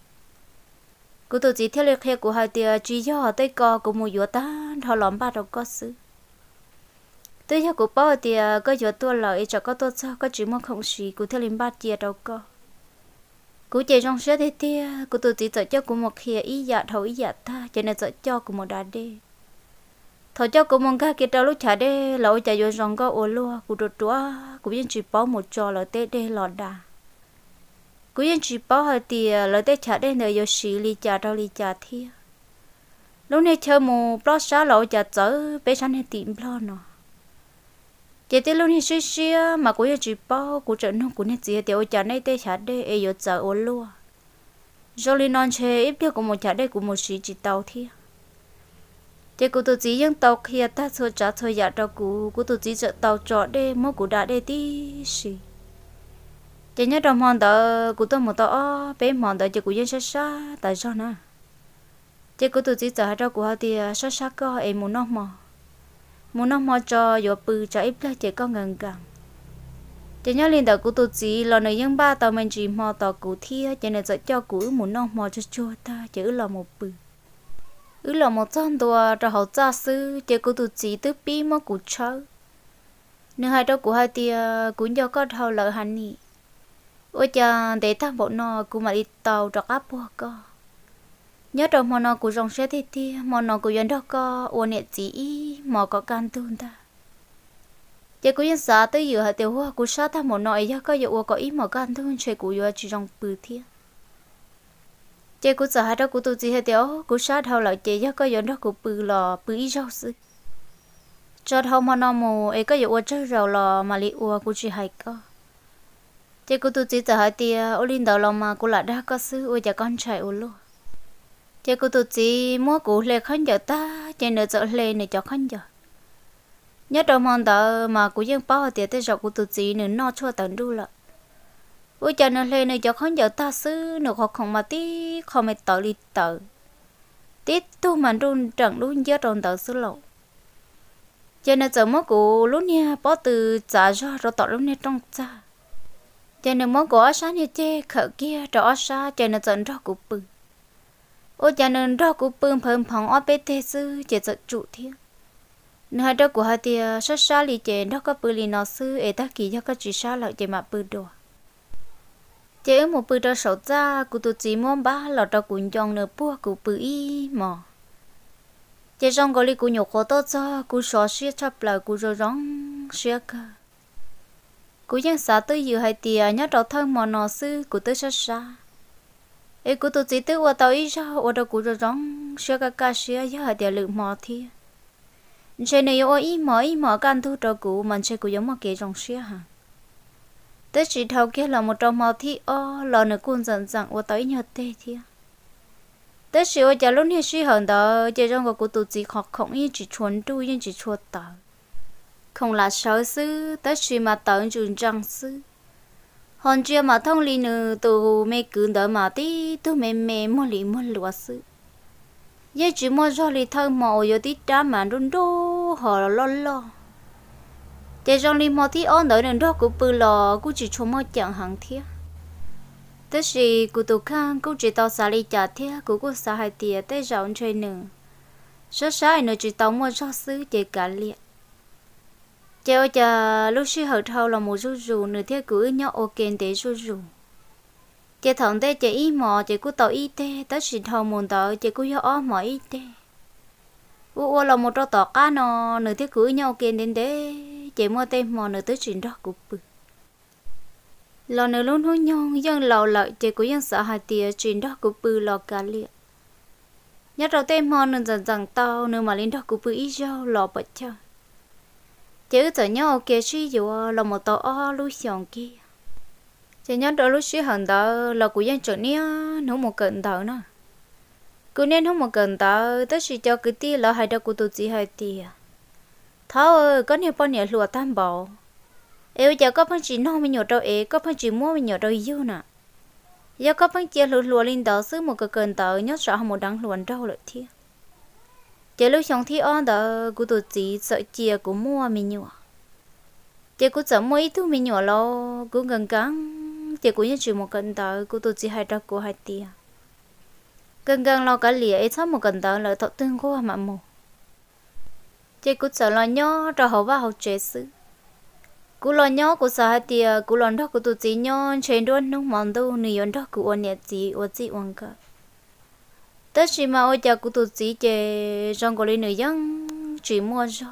cũng tự chỉ theo lời hè của hai tia chỉ cho à, họ tới co cũng một vừa ta họ lắm ba đâu à, có sự tới theo của bao tia có vừa tua lợi cho có tua sao có chỉ à, một không gì cũng theo lên ba tia đâu có cũng chè trong xe thế tia cũng tự chỉ chạy cho cũng một kia ý dạ thấu ý dạ ta cho nên chạy cho cũng một đà đi thọ cho cô mong cái kia đâu lúc chả để lão chạy vô rong có ô lúa cụ đồ chúa cụ yên chỉ bảo một trò là tê đê lọt đà cụ yên chỉ bảo hơi thì ờ, là tê chả để nơi vô xì lì chả đâu lì chả thi lúc này chơi một blog xá lão chả chở bé sẵn này tìm blog nó chỉ tê lúc này xí xí ờ, mà cụ yên chỉ bảo cụ trở nó cụ này chỉ tiêu chả này tê chả để ai vô chở ô lúa rồi non chơi ít tiêu của một chả để của một xí chỉ tàu thiệt thì cụ tổ chí dân tộc khi ta số trả thời gian cho cụ cụ tổ chí chợ tàu cho để mua cụ đã để tí gì chỉ nhớ trong mòn đó cụ tôi một tàu bé mòn đó chỉ cụ dân sát sát tại sao nè chỉ cụ tổ chí chợ cho cụ họ thì sát sát có em muốn nó mò muốn nó mò cho vừa bự cho ít là chỉ có ngần gần chỉ nhớ liền đó cụ tổ chí lo nơi dân ba tàu mình chỉ mò tàu cụ thi, chỉ nên cho cụ muốn nó mò cho cho ta chỉ là một bự ứ là một trăm đồ rồi hậu gia sư chỉ có tụt chỉ tứ bi mà cụ chơi nếu hai đó của hai tia cũng do có thâu lợi hành nhỉ ôi cha để ta bộ nó cũng mà đi tàu rồi áp bùa co nhớ rồi mà nó của dòng xe thì thì mà nó của dân đó co uốn nhẹ chỉ mà có can tương ta chỉ có dân xã tới giờ hai tiểu hoa của xã ta một nội do có giờ uốn có ý mà can tương chơi cũng giờ chỉ rong từ thiên chị cũng sợ hai đó cũng tụi chị hết tiểu cũng sát hậu lại chị cho có giờ đó cũng bự lò bự ít rau sư cho thâu mà nó mù ấy có giờ uống chơi rau lò mà li uống cũng chỉ hay có chị cũng tụi chị sợ hai tia ô linh đầu lòng mà cũng lại đã có sư uống cho con trai uống luôn chị cũng tụi chị mua củ lê khăn giờ ta chị nửa sợ lê nửa cho khăn giờ nhớ đầu mòn tờ mà cũng dân bao tiệt tới giờ của tụi chị nửa no cho tận đu lại bây giờ nó lên này cho con giờ ta xứ nó khó không mà tí không mệt tỏi lì tờ tí tu mà đun chẳng đun giờ tròn tờ xứ lộ giờ nên giờ mất cụ lúc nha bỏ từ trả cho rồi tỏi lúc nha trong cha giờ nên mất của sáng như chê khở kia cho trọ sa giờ nên giờ cho cụ bự ô giờ nên cho cụ bự phần phòng ở bên thế xứ chỉ giờ chủ thiên nơi đó của hai tia sát sát lì chè đó có bự lì nó sư ấy ta kỳ cho các chỉ sát lại chè mà bự đồ chế một bữa cho sáu ra cụ tụ chỉ mong ba lọ cho cuốn chồng nửa bùa cụ bự y mò chế trong gọi cụ nhổ khó tốt cho cụ xóa xuyên chập lại cụ rồi rong xuyên cơ cụ dân xã tư dự hai tìa nhớ trọ thân mò nọ sư cụ tư xa xa ê cụ tụ chỉ tư qua tàu y ra qua đâu cụ rồi rong xuyên cơ ca xuyên nhớ hai tìa lượng mò thi chế này yêu y mò y mò can thu cho cụ mình sẽ cụ giống mò kế rong xuyên hả tớ chỉ thâu kia là một trong màu thi ô lò nửa cuốn dần dần và tới nhật thế thi. tớ chỉ ô chả lúc này suy hận đó chỉ trong cái cụ tụ chỉ học không yên chỉ chuẩn tu yên chỉ chuột tớ không là sợ sư tớ chỉ mà tớ chừng trăng sư hòn chưa mà thông lý nữa tụ mê cứ đỡ mà tí tụ mê mê mua lý mua lúa sư giờ chỉ mua cho lý thơ màu giờ tí trả mà run đô họ lo lo để trong linh mò thì ôn đợi nên đó cũng bự lò cũng chỉ cho mò chẳng hàng thiệt tất gì cụ tụ khang cũng chỉ tao xả li trả thiệt cũng cũng xả hai tiệt tới rộng chơi nữa sợ sai nữa chỉ tao mua cho xứ chơi cả liệt chơi chờ lúc xí hậu thâu là một rú rú nửa thiệt cứ nhau ok để rú rú chị thằng tê chị ý mò chị cứ tàu ý tê tới xịt thâu mồn tờ chị cứ yo ó mò ý tê u u là một trâu tọt cá nò nửa thiết cưới nhau kia đến đấy chế mua tên mò nửa tới chuyện đó của bự lò nở luôn hôn nhong dân lò lợi chế của dân sợ hai tia chuyện đó của bự lò cả liệt nhất đầu tên mò nửa dần dần tao nửa mà lên đó của bự ít do lò bật cho chế ở nhau kia suy dù lò một tàu o lui sòng kia chế nhớ đó lúc suy hận đó lò của dân chọn nia nó một cận tàu nữa cứ nên không mà cần tao tất sự cho cái tia lò hai đâu của tụi chị hai à thôi ơi có nhiều bao nhiêu lùa tam bảo yêu giờ có phong chỉ non mình nhổ đâu ấy có phong chỉ mua mình nhổ đâu yêu nè giờ có phong chỉ lùa lùa lên đó xứ một cái cần tờ nhớ sợ một đắng luồn đâu lợi thiệt giờ lúc xong thì on đó cô tổ chỉ sợ chia của mua mình nhổ giờ cô sợ mua ít thứ mình nhổ lo cô gần gần, giờ cô nhớ chỉ một cần tờ cô tổ chỉ hai trăm cụ hai tiền gần gần lo cả lìa ấy sáu một cần tờ lợi thọ tương qua mà mù chị cũng sợ lo nhó cho hậu và hậu chế sự cú lo nhó cú sợ hết tia cú lo đó cú tụt chỉ nhó trên đuôn nông mòn đâu nửa yon đó cú ôn nhẹ gì ôn gì ôn cả tất nhiên mà ôi cha cú tụt chỉ chè trong cái này nửa dân chỉ mua cho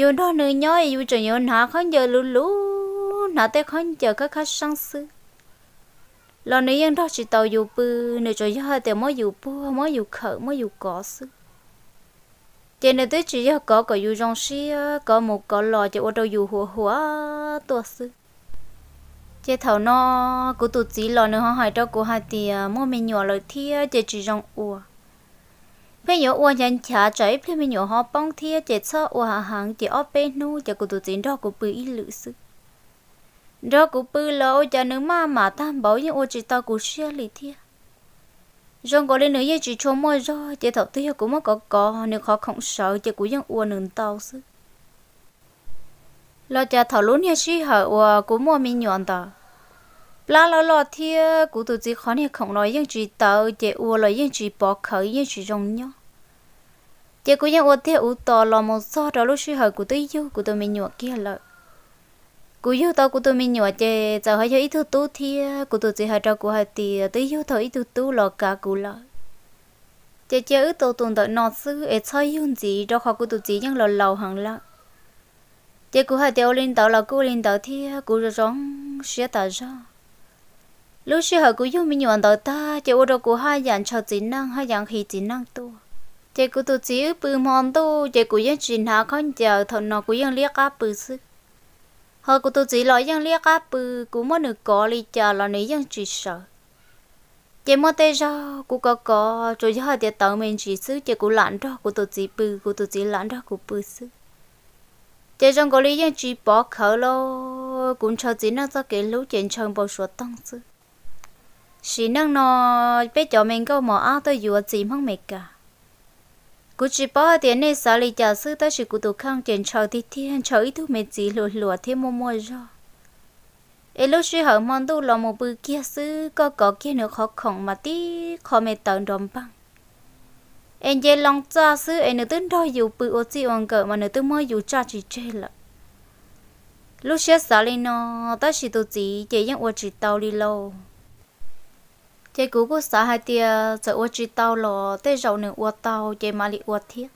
yon đó nửa nhó ấy yêu trời yon hạ không giờ lú lú nã tê không giờ các khách sang sư lo nửa dân đó chỉ tàu dù bư nửa trời gió hai tia mới dù bư mới dù khở mới dù cỏ sư trên nên tôi chỉ có có dù rong si có một có lò cho ô tô dù hùa hùa tuột sư chế thầu nó của tụt chỉ lò nữa hỏi cho của hai thì à, mua mình nhỏ lời thi chế chỉ trong ua bây giờ ua nhân trả trái phía mình nhỏ họ bông thi chế cho ua hàng chế ở bên nu chế của tụt chỉ đó của bự ít lự sư đó của bự lò cho nữ ma mà tam bảo những ua chỉ tao của xe lì thi rồi có lên nữa giờ chỉ cho mồi rồi chỉ thầu tôi cũng mất có có nếu khó không sợ chỉ cũng vẫn uôn nương tao chứ. lo cha thầu luôn giờ chỉ hở của cũng mua mi nhọn tờ la lo lo thì cũng tự chỉ khó nên không nói những chỉ tàu chỉ uo là những chỉ bỏ khởi những chỉ rong nhau chỉ cũng dân uo thì uo tờ lo một so đó lúc chỉ hở của tôi yêu của tôi mi nhọn kia lại cú yêu tao cú tụi mình nhỏ chơi cháu hay chơi ít thứ tu thì cú tụi chỉ hay cháu cú hay thì ờ, tới yêu thôi ít thứ tu lo cả cú lọ. chè chơi ít tao tuần đợi nọ sư ấy chơi yun gì cho khó cú tụi chỉ nhận lo lâu hàng lọ. chè cú hay tiêu lên tao lọ cú lên tao thì cú rồi trống xé tao ra lúc xưa họ cú yêu mình nhỏ tao ta chè ô đâu cú hai dàn cho chỉ năng hai dàn khi chỉ năng tu chè cú tụi chỉ bự mòn tu chè cú yên chỉ nào không chơi thằng nó cú yên liếc áp bự sức họ cũng tự chỉ lo dân liếc á bự cũng muốn được có lý cho là nấy dân chỉ sợ chỉ muốn tê ra cũng có có rồi giờ thì tao mình chỉ xứ chỉ cũng lặn đó cũng tôi chỉ bự cũng tôi chỉ lặn đó cũng bự xứ chỉ trong có lý dân chỉ bỏ khở lo cũng cho chỉ năng cho cái lũ chuyện trường bao số tăng xứ chỉ năng nó bé cho mình câu mà áo tôi vừa chỉ mong mệt cả cú chỉ bỏ tiền này xả lì giả sư ta chỉ cú tụ khang tiền chào thì thiên chào ít thu mệt gì lùa lùa thế mua mua rồi ê lúc suy hở mòn tu lò một bữa kia sư có có kia nữa khó khổng mà tí khó mệt tận đòn băng em dễ lòng cha sư em nữa tính đôi dù bự ô chi ông cỡ mà nữa tính mới dù cha chỉ chơi lợ lúc xé xả lì nó ta chỉ tụ chỉ chỉ những ô chỉ tàu đi lâu thế cú cú xã hai tia giờ ô chi tàu lò tê dầu nửa ô tàu chế mà li ô thiết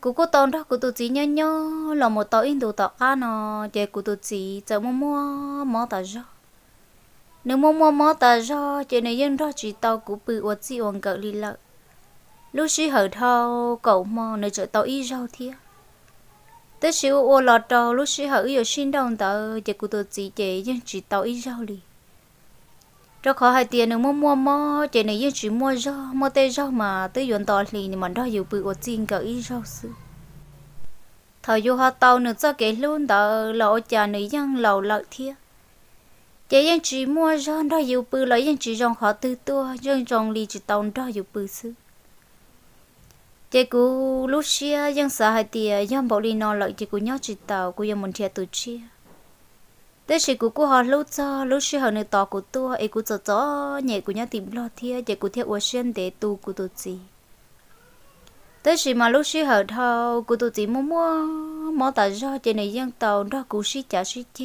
cú cú tàu đó cú tụ chỉ nhớ nhớ lò một tàu in tụ tàu cá nó chế cú tụ chỉ giờ mua mua mua ta cho nếu mua mua mua ta cho chế này dân đó chỉ tàu cú bị ô chi ổn cỡ li lợ lúc xí hở thâu cậu mò nơi chợ tàu y rau thiết tới xíu ô lọt đầu lúc xí hở yêu xin đồng tờ chế cú tụ chỉ chế dân chỉ tàu y rau liền cho khó hai tiền nữa mua mua mua chạy này yên chỉ mua rau mua tê rau mà tới yuan tỏ thì mà đó dù bị ột xin cả ít rau sư thời dù họ tàu nữa cho cái luôn đó là lộ chả này dân lầu lợi thiệt chạy yên chỉ mua rau đó dù bị lợi yên chỉ rong khó tư tua dân rong lì chỉ tàu đó dù bị sư Chạy cú lúc xưa dân sợ hai tiền dân bảo đi nó lợi chỉ cú nhớ chỉ tàu cú dân muốn thiệt tụ chia tới sĩ của cô họ lâu cho lâu sĩ họ nơi tỏ của tu ấy của cho cho nhảy của nhau tìm lo thia chạy của theo ocean để tu của tu gì tới sĩ mà lúc sĩ họ thâu của tu gì mua mua mua tại do chạy này dân tàu đó của sĩ trả sĩ chê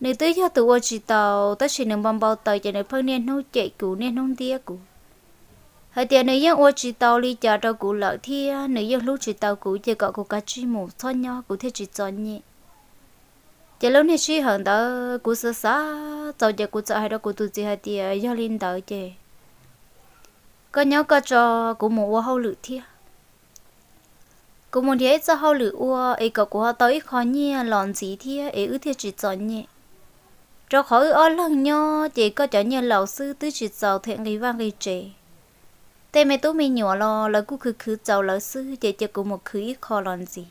nếu tới cho tụ ocean tàu tới sĩ nâng bom bao tàu chạy này phân nên nấu chạy của nên nông thia của hay tiền nữ dân ô chỉ tàu đi chợ đâu cụ lợi thia nữ dân lúc chỉ tàu cụ chỉ cọ cụ cá chi mù thoát nhau cụ thế chỉ cho nhẹ chỉ lúc này suy hận đó cú sơ sá tàu giờ cú sợ hay đó cú tụt gì thì do linh đó chứ có nhớ có cho cú mua ua hậu lự thiệt cú muốn thấy cho hậu lự ua ấy có cú họ tới khó nhỉ lòn gì thiệt ấy ư thiệt chỉ cho nhỉ cho khó ư ở lần nhớ chỉ có cho nhỉ lão sư tứ chỉ cho thiện lý vang lý trẻ tên mẹ tú mi nhỏ lo là cú cứ cứ cho lão sư chỉ cho cú một khứ khó lòn gì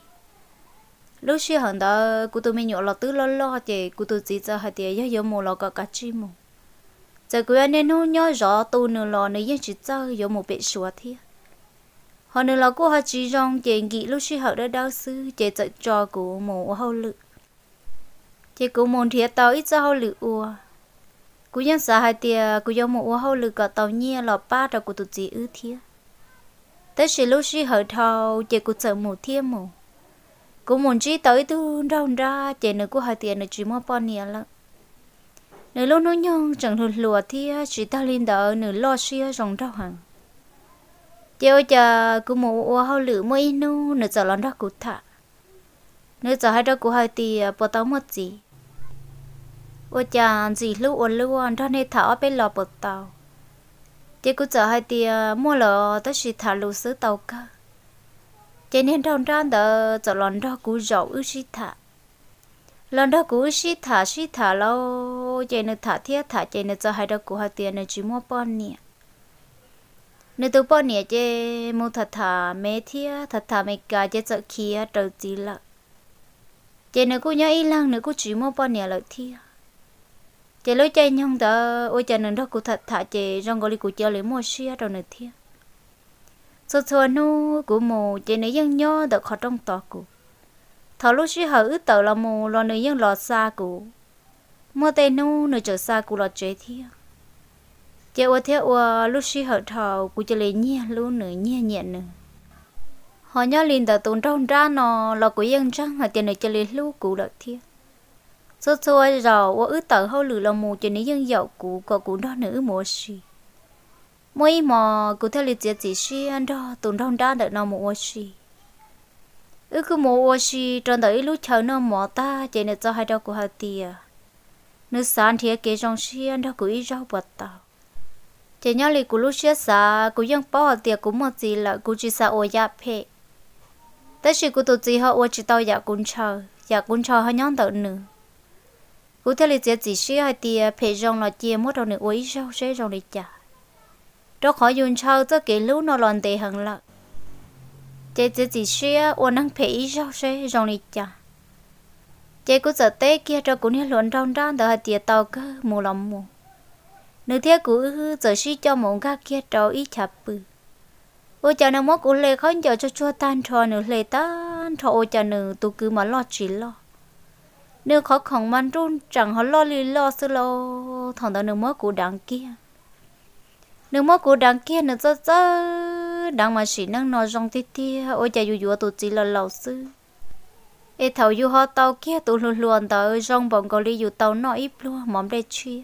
lúc xưa hẳn đó cụ tôi mình nhỏ là tứ lo lo thì cụ tôi chỉ cho hai tiền yếu yếu mù lo cả cả chi mù giờ cụ anh nên nói nhớ rõ tu nửa lo nửa yên chỉ cho yếu mù bị sủa thi họ nửa lo cô họ chỉ rằng chỉ nghĩ lúc xưa họ đó đau sư chỉ dạy cho cụ mù hậu lự Chỉ cụ mù thiệt tao ít cho hậu lự ua cụ nhân xã hai tiền cụ yếu mù hậu lự cả tao nhiên là ba trò cụ tôi chỉ ư thi. Tất sự lúc xưa họ thâu chỉ cụ sợ mù thiệt mù cũng muốn chỉ tới tu đâu ra chị nữa cũng hỏi tiền được chỉ mua bọn nè lận nửa lúc nó nhung chẳng lùn lùa thì chỉ ta lên đỡ nửa lo xia rong rau hàng chị ơi chờ cứ mua ô hao lửa mua in nu nửa giờ lần đó cụ thả nửa giờ hai đó cụ hỏi tiền à, bỏ tao mất gì ô chờ gì lúc ô luôn đó nên thả bên lò bột tàu chị cứ chờ hai tiền à, mua lò tới chỉ thả lù xứ tàu cơ cho nên trong trang đó cho lần đó cú dầu ư sĩ thả lần đó cú sĩ thả sĩ thả lâu cho nên thả thiết thả cho nên cho hai đó cú hai tiền nên chỉ mua bọn nè nên tôi bọn nè cho mua thả thả mẹ thiết thả thả mẹ cả cho cho kia đầu tí lợ cho nên cú nhớ ý lăng nữa cú chỉ mua bọn nè lợi thiết cho lối chơi nhung đó ôi cho nên đó cú thả thả cho rong gọi cú chơi lấy mua xia đầu nữa thiết sơ sơ nu của mù chỉ nữ dân nhớ được khó trong tòa cụ thọ lúc suy hở ước tờ là mù lo nữ dân lọt xa cụ mua tên nu nữ trở xa cụ lọt chế thiệt chế ô theo ô lúc suy hở thọ cụ chỉ lấy nhẹ luôn nữ nhẹ nhẹ nữ họ nhớ liền tờ tồn trong ra nò là của dân trăng là tiền nữ chỉ lấy lưu cụ lọt thiệt sơ sơ rồi ô ước tờ hậu lử là mù chỉ nữ dân dậu cụ có cụ đó nữ mua gì mỗi mò cụ thể lịch chỉ suy anh đó tụn đông đa được nó một oxy ước cứ một oxy trong đấy lúc chờ nó mò ta chỉ nên cho hai đầu của hai tia nước sáng thì kế trong suy anh đó của ít rau bột tàu chỉ nhớ lịch của lúc xưa xa của dân bỏ tia của một gì là của chỉ xa ô ya dạ phê tất sự của tụi dạ dạ chỉ họ ô chỉ tao ya cũng chờ ya cũng chờ hai nhóm tàu nữa cụ thể lịch chỉ suy hai tia phê trong là chia mỗi đầu nữa ô rau sẽ trong lịch chả cho khỏi dùng cho cho cái lũ nó lòn tệ hằng lợ chế chế chỉ xia ô năng phê ý sao xe dòng lịch chả chế cũng giờ tê kia cho cũng như luận trong đó đỡ tiệt tàu cơ mù lòng mù nữ thế của giờ xí cho mộng ga kia trâu ý chạp bự ô chả nó mốt cũng lê khó giờ cho chua tan trò nữ lê tan trò ô chả nữ tụ mà lo chỉ lo nữ khó khổng man run chẳng họ lo lì lo thằng đó nữ mốt của đảng kia nếu mà cô đang kia nữa rất rất đang mà chỉ năng nói rong tít tít ôi cha dù dù tụi chỉ là lão sư ê thầu dù họ tàu kia tụi luôn luôn tàu rong bọn cô ly dù tàu nó ít luôn mỏm để chia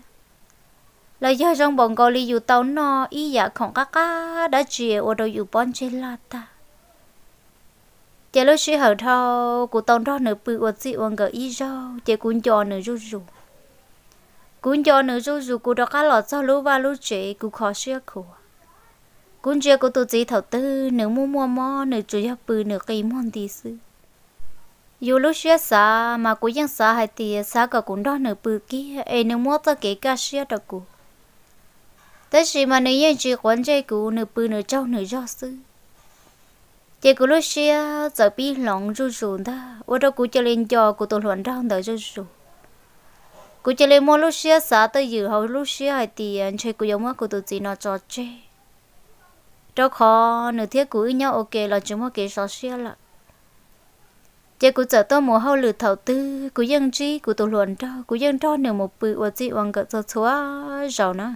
là do rong bọn cô ly dù tàu nó ít dạ không cá cá đã chia ô đâu dù bọn trên là ta chả lúc sĩ hở thâu của tao đó nửa bự ở chị ở ngờ ít rau chả cũng cho nửa rú rú cũng cho nữ du du cụ đó cá lọt cho lũ và lũ chị cụ khó xưa cụ cũng chưa cụ tổ chức thầu tư nữ mua mua mò nữ chủ yếu bự nữ kỳ mòn tí sư dù lúc xưa xa mà cụ vẫn xa hay thì xa cả cũng đó nữ bự kia ấy nữ mua cho kể cả xưa đó cụ thế nhiên mà nữ dân chỉ quan chơi cụ nữ bự nữ trâu nữ do sư chị cụ lúc xưa giờ bị lòng run run ta ở đó cụ cho lên cho cụ tổ luận ra đời run run cô chơi lên một lúc xưa xã tới dự hậu lúc xưa hay thì anh ờ, chơi cô giống cô tự chị nó cho chơi đó khó nửa thiết cú nhau ok là chúng mua kế sáu xưa là chơi cô chở tôi mua hậu lử thầu tư cô dân chi cô tự luận đó cô dân đó nửa một bự và chị hoàng cỡ cho chúa giàu nữa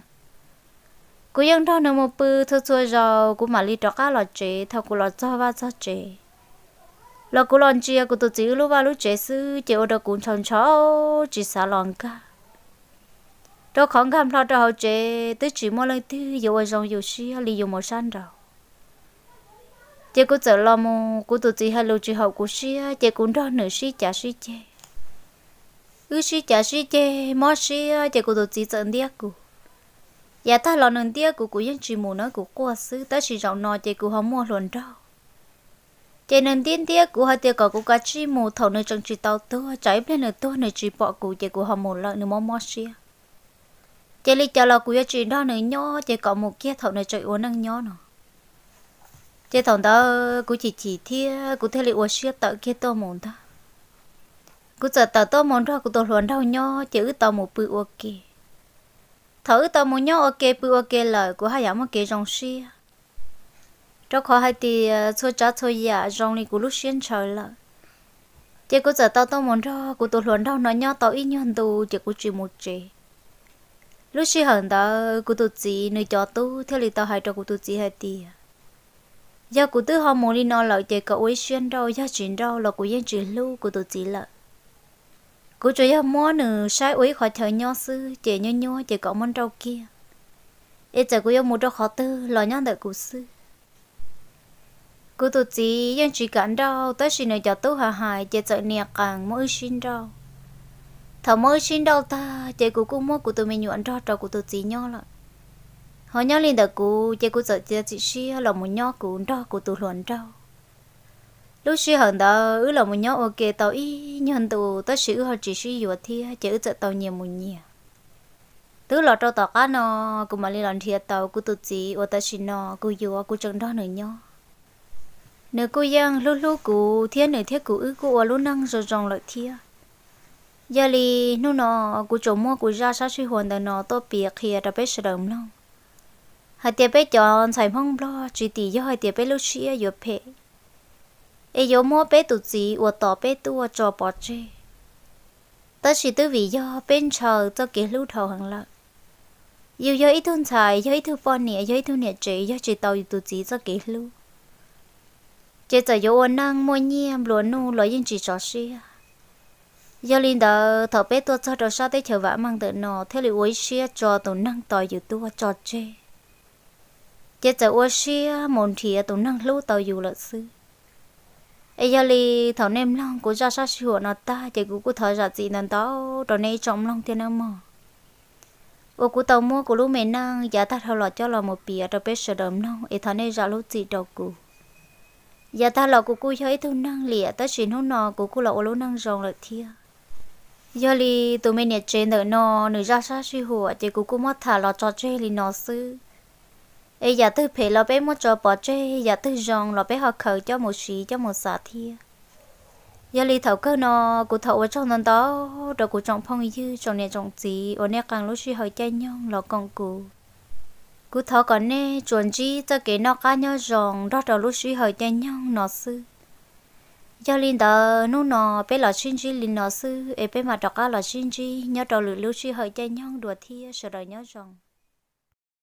cô dân đó nửa một bự cho chúa giàu cô mà đi đó cá là chơi thầu cô là cho và cho chế lo cú lon chia cú tổ chức lúc vào lúc chế sư chế ô đồ cũng chọn chó chỉ xả lòng cả đó không cảm lo đâu chế tới chỉ mua lấy thứ dầu ở trong dầu xí hay dùng một xanh đâu chế cú chờ lo mù cú tổ chức hay lúc chỉ học cú xí chế cũng đó nửa xí chả xí chế ư xí chả xí chế mua xí chế cú tổ chức chọn điếc cú giờ ta lo nương điếc cú cú yên chỉ mù nó cú quá xứ tới chỉ rộng nọ chế cú không mua luôn đâu cho nên tiên tiếc của họ tiêu có của cá chi mù thầu nơi trong chỉ tàu tua trái bên nơi tua nơi chỉ bỏ cụ chỉ của họ một lợi nơi mò mò xia chỉ lý chờ là của chỉ đó nơi nhó chỉ có một kia thầu nơi chạy uống năng nhó nọ chỉ thằng đó của chỉ chỉ thia của thế lý uống xia tàu kia to mồm ta của giờ tàu to mồm đó của tôi luận đau nhó chỉ ứ tàu một bự ok thầu ứ tàu một nhó ok bự ok lời của hai giảm ok trong xia cho khó hay thì số cha số già rong này cũng lúc xuyên trời là chị cũng giờ tao tao muốn đó của tôi luôn đâu nói nhau tao ít nhau tù chỉ cũng chỉ một chị lúc xuyên hận đó của tôi chỉ nơi cho tu theo lý tao hay cho của tôi chỉ hay thì giờ của tư họ muốn đi nói lại chị cậu ấy xuyên đâu giờ chuyện đâu là của yên chuyện lưu của tôi chỉ là của cho giờ mua nữa sai ấy khỏi thời nhau sư chị nhau nhau chị cậu món đâu kia ít giờ của yêu một đâu khó tư lo nhau đợi của sư cô tụt chỉ dân chỉ cản đâu tới xin này cho tú hà hài chơi sợ nè càng mới xin đâu thở mới xin đâu ta chơi cú cũng mới của tôi mình nhuận đó cho của tụt chỉ nhau lại họ nhau liền đợt cú chơi cú sợ chơi chỉ xí là một nhau của đó của tôi luận đâu lúc xí hận đó ứ là một nhau ok tao ý nhưng tụ tới xí họ chỉ xí vừa thi chơi sợ tao nhiều một nhiều tứ lọ trâu tao cá nó cũng mà lên làm thiệt tàu của tụt chỉ ở tới xin nó cú vừa cú chẳng đó nữa nhau nếu cô giang lúc lúc cụ thiên này thiết cụ ư cụ ở lúc năng rồi rong lại thia giờ li nu nọ cụ chỗ mua cụ ra sát suy hồn đời nọ tôi biệt hiền đã biết sự đầm lòng hai tiệp bé chọn xài mong lo chỉ tỷ do hai tiệp bé lúc xia giờ phe ai giờ mua bé tụt gì ở tỏ bé tua cho bỏ chê ta chỉ tư vị do bên chờ cho kiến lưu thầu hàng lợi yêu do ít thun xài do ít thu phon nè do ít thu nè chế do chỉ tàu tụt gì cho kiến lú chế giờ yo năng mua nhiêm lúa nu lúa yên chỉ cho xí giờ linh đó thợ bé tôi cho đồ sao tới chờ vã mang tự nó thế là uống xí cho tổ năng tỏi dự tua cho chê chế giờ uống xí mồn thì tổ năng lú tỏi dự lợi sư ấy giờ li thợ nem long của ra sao sửa nó ta chỉ của của thợ giặt gì nên đó đồ này trong long thiên âm mờ ô của tàu mua của lú mẹ năng giả ta thợ lọt cho lò một bìa rồi bé sửa đầm long ấy thợ này giả lú gì đâu của giờ ta lọ của cô thấy thu năng lìa ta chỉ nó nọ của cô lọ lỗ năng rồng lại thia giờ li tụi mình nhà trên đợi nọ nửa ra xa suy hùa chỉ của cô mất thả lọ cho chơi li nọ sư ấy giờ tư phê lọ bé mất cho bỏ chơi giờ dạ, tư rồng lọ bé học khởi cho một sĩ cho một xả thia giờ li thầu cơ nọ của thầu ở trong đó rồi của trọng phong như trong nhà trọng gì ở nhà càng lúc suy hỏi chơi nhong lọ còn cụ cú thọ còn nè chuẩn chi cho cái nó cá nhau rồng đó đầu lúc suy hỏi nhanh nhau nó sư do linh đó nu nó bé là chuyên chi linh nó sư ế bé mà đọc cá là chuyên chi nhau đầu lúc lúc suy hỏi nhanh nhau đùa thi sợ đời nhau rồng